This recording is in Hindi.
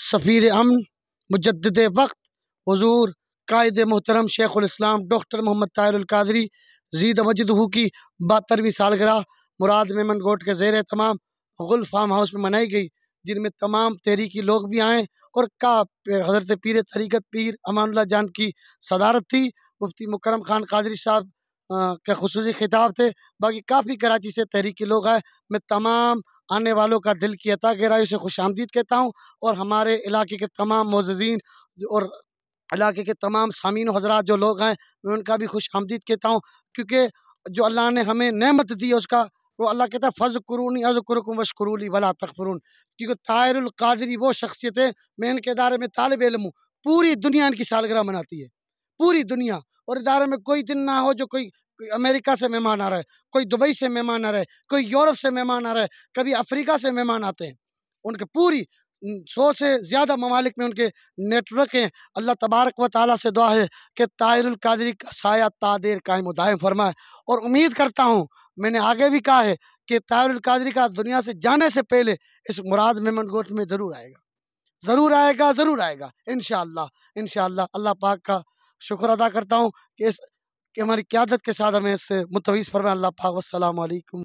सफ़ीर अमन मुजद वक्त हजूर कायद मोहतरम उम डॉक्टर मोहम्मद तायरकादरी जीद मजदहू की बहत्तरवीं सालगराह मुराद मेमन गोट के जेर तमाम गुल फार्म हाउस में मनाई गई जिनमें तमाम तहरीकी लोग भी आए और का हज़रत पीर तरीक़त पीर अमानुल्ला जान की सदारत थी मुफ्ती मुकरम खान कादरी साहब के खसूस खिताब थे बाकी काफ़ी कराची से तहरीकी लोग आए मैं तमाम आने वालों का दिल की अता गहराई से खुश आमदीद कहता हूँ और हमारे इलाके के तमाम मोजीन और इलाके के तमाम सामीन हजरात जो लोग हैं मैं उनका भी खुश आमदीद कहता हूँ क्योंकि जो अल्लाह ने हमें नमत दी है उसका वो अल्लाह कहता है फज कुरूनी अज कुरकुम वश वला तकफरून क्योंकि तायरकादरी वो शख्सियत है मैं इनके इदारे में तालब इलम हूँ पूरी दुनिया इनकी सालगराह मनाती है पूरी दुनिया और इदारे में कोई दिन ना हो जो कोई कोई अमेरिका से मेहमान आ रहा है कोई दुबई से मेहमान आ रहा है कोई यूरोप से मेहमान आ रहा है कभी अफ्रीका से मेहमान आते हैं उनके पूरी सौ से ज़्यादा ममालिक में उनके नेटवर्क हैं अल्लाह तबारक व ताली से दुआ है कि ताहिरुल कादरी का साया तादेर कायम दायम फरमाए और उम्मीद करता हूँ मैंने आगे भी कहा है कि ताहिरुल कादरी का दुनिया से जाने से पहले इस मुराद मेमन गोट में ज़रूर आएगा ज़रूर आएगा ज़रूर आएगा इन शह इन अल्लाह पाक का शुक्र अदा करता हूँ कि इस कि हमारी क्यादत के साथ हमें इस मुतवीज़ फरमाए अल्लाह पाक वसलम